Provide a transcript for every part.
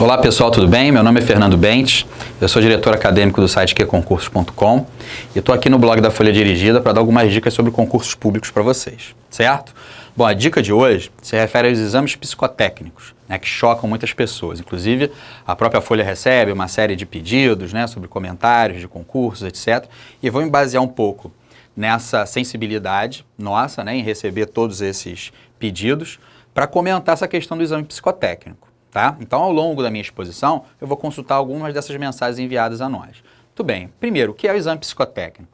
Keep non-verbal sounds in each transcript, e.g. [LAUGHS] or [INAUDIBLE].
Olá pessoal, tudo bem? Meu nome é Fernando Bentes, eu sou diretor acadêmico do site qconcursos.com e estou aqui no blog da Folha Dirigida para dar algumas dicas sobre concursos públicos para vocês, certo? Bom, a dica de hoje se refere aos exames psicotécnicos, né, que chocam muitas pessoas. Inclusive, a própria Folha recebe uma série de pedidos né, sobre comentários de concursos, etc. E vou me basear um pouco nessa sensibilidade nossa né, em receber todos esses pedidos para comentar essa questão do exame psicotécnico. Tá? Então, ao longo da minha exposição, eu vou consultar algumas dessas mensagens enviadas a nós. Tudo bem. Primeiro, o que é o exame psicotécnico?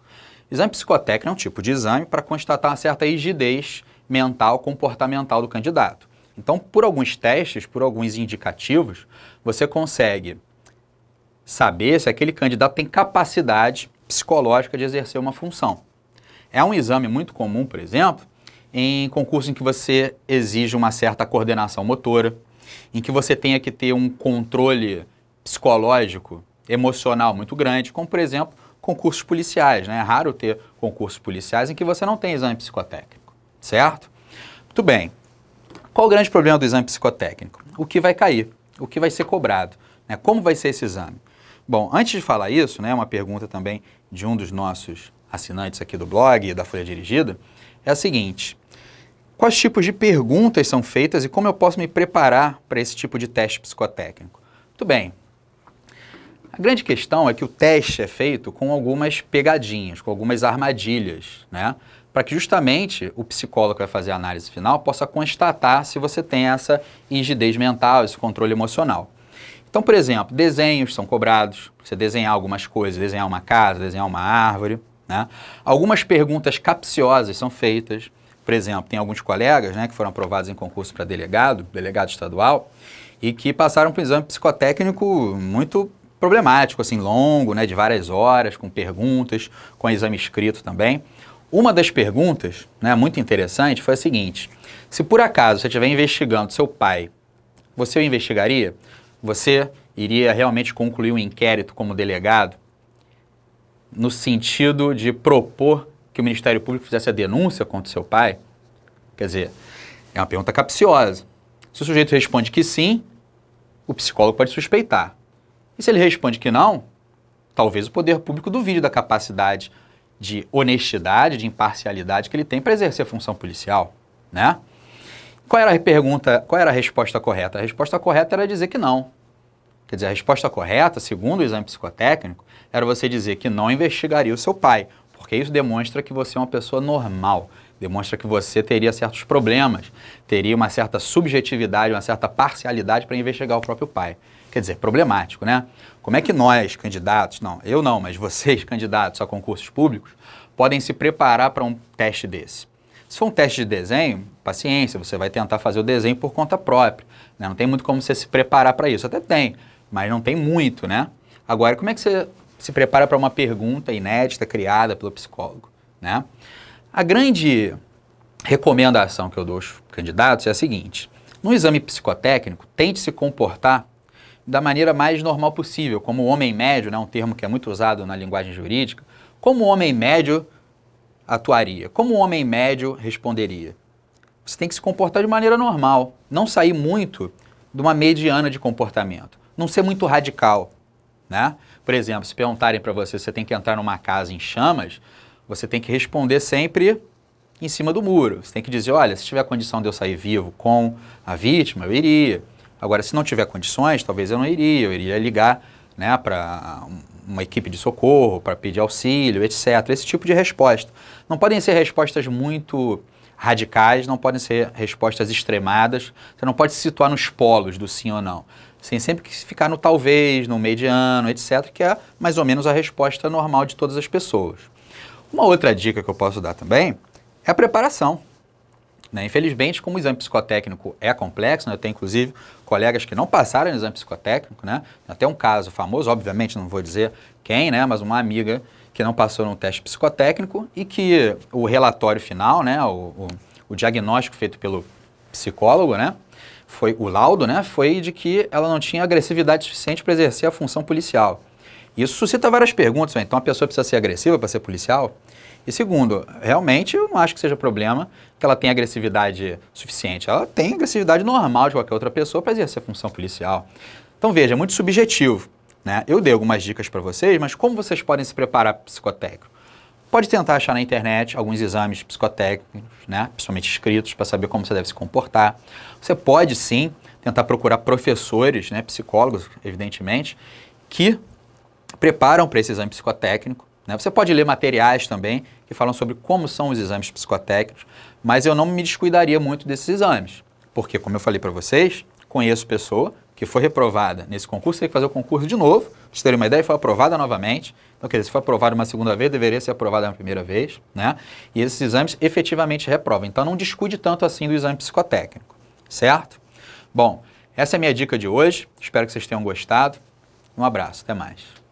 Exame psicotécnico é um tipo de exame para constatar uma certa rigidez mental, comportamental do candidato. Então, por alguns testes, por alguns indicativos, você consegue saber se aquele candidato tem capacidade psicológica de exercer uma função. É um exame muito comum, por exemplo, em concurso em que você exige uma certa coordenação motora, em que você tenha que ter um controle psicológico, emocional muito grande, como, por exemplo, concursos policiais. Né? É raro ter concursos policiais em que você não tem exame psicotécnico, certo? Muito bem. Qual o grande problema do exame psicotécnico? O que vai cair? O que vai ser cobrado? Né? Como vai ser esse exame? Bom, antes de falar isso, né, uma pergunta também de um dos nossos assinantes aqui do blog, e da Folha Dirigida, é a seguinte: Quais tipos de perguntas são feitas e como eu posso me preparar para esse tipo de teste psicotécnico? Muito bem. A grande questão é que o teste é feito com algumas pegadinhas, com algumas armadilhas, né? Para que justamente o psicólogo que vai fazer a análise final possa constatar se você tem essa rigidez mental, esse controle emocional. Então, por exemplo, desenhos são cobrados, você desenhar algumas coisas, desenhar uma casa, desenhar uma árvore, né? Algumas perguntas capciosas são feitas por exemplo, tem alguns colegas né, que foram aprovados em concurso para delegado, delegado estadual, e que passaram por um exame psicotécnico muito problemático, assim, longo, né, de várias horas, com perguntas, com exame escrito também. Uma das perguntas, né, muito interessante, foi a seguinte: se por acaso você estiver investigando seu pai, você o investigaria? Você iria realmente concluir um inquérito como delegado? No sentido de propor que o Ministério Público fizesse a denúncia contra o seu pai? Quer dizer, é uma pergunta capciosa. Se o sujeito responde que sim, o psicólogo pode suspeitar. E se ele responde que não, talvez o poder público duvide da capacidade de honestidade, de imparcialidade que ele tem para exercer a função policial, né? Qual era a pergunta, qual era a resposta correta? A resposta correta era dizer que não. Quer dizer, a resposta correta, segundo o exame psicotécnico, era você dizer que não investigaria o seu pai, porque isso demonstra que você é uma pessoa normal, demonstra que você teria certos problemas, teria uma certa subjetividade, uma certa parcialidade para investigar o próprio pai. Quer dizer, problemático, né? Como é que nós, candidatos, não, eu não, mas vocês, [LAUGHS] candidatos a concursos públicos, podem se preparar para um teste desse? Se for um teste de desenho, paciência, você vai tentar fazer o desenho por conta própria. Né? Não tem muito como você se preparar para isso. Até tem, mas não tem muito, né? Agora, como é que você se prepara para uma pergunta inédita criada pelo psicólogo. Né? A grande recomendação que eu dou aos candidatos é a seguinte: no exame psicotécnico, tente se comportar da maneira mais normal possível, como o homem médio, né, um termo que é muito usado na linguagem jurídica, como o homem médio atuaria, como o homem médio responderia. Você tem que se comportar de maneira normal, não sair muito de uma mediana de comportamento, não ser muito radical, né? Por exemplo, se perguntarem para você se você tem que entrar numa casa em chamas, você tem que responder sempre em cima do muro. Você tem que dizer, olha, se tiver condição de eu sair vivo com a vítima, eu iria. Agora, se não tiver condições, talvez eu não iria. Eu iria ligar né, para uma equipe de socorro, para pedir auxílio, etc. Esse tipo de resposta. Não podem ser respostas muito radicais, não podem ser respostas extremadas. Você não pode se situar nos polos do sim ou não sem assim, sempre ficar no talvez, no mediano, etc., que é mais ou menos a resposta normal de todas as pessoas. Uma outra dica que eu posso dar também é a preparação. Né? Infelizmente, como o exame psicotécnico é complexo, né? eu tenho inclusive colegas que não passaram no exame psicotécnico, né? até um caso famoso, obviamente não vou dizer quem, né? mas uma amiga que não passou no teste psicotécnico e que o relatório final, né? o, o, o diagnóstico feito pelo psicólogo, né? foi o laudo, né, foi de que ela não tinha agressividade suficiente para exercer a função policial. Isso suscita várias perguntas, né, então a pessoa precisa ser agressiva para ser policial? E segundo, realmente eu não acho que seja problema que ela tenha agressividade suficiente. Ela tem agressividade normal de qualquer outra pessoa para exercer a função policial. Então veja, é muito subjetivo. Né? Eu dei algumas dicas para vocês, mas como vocês podem se preparar para psicotécnico? Pode tentar achar na internet alguns exames psicotécnicos, né, principalmente escritos, para saber como você deve se comportar. Você pode sim tentar procurar professores, né, psicólogos, evidentemente, que preparam para esse exame psicotécnico. Né? Você pode ler materiais também que falam sobre como são os exames psicotécnicos, mas eu não me descuidaria muito desses exames, porque, como eu falei para vocês, conheço pessoa que foi reprovada nesse concurso, teria que fazer o concurso de novo, para vocês terem uma ideia, foi aprovada novamente. Então, quer dizer, se foi aprovada uma segunda vez, deveria ser aprovada uma primeira vez, né? E esses exames efetivamente reprovam. Então, não discute tanto assim do exame psicotécnico, certo? Bom, essa é a minha dica de hoje. Espero que vocês tenham gostado. Um abraço, até mais.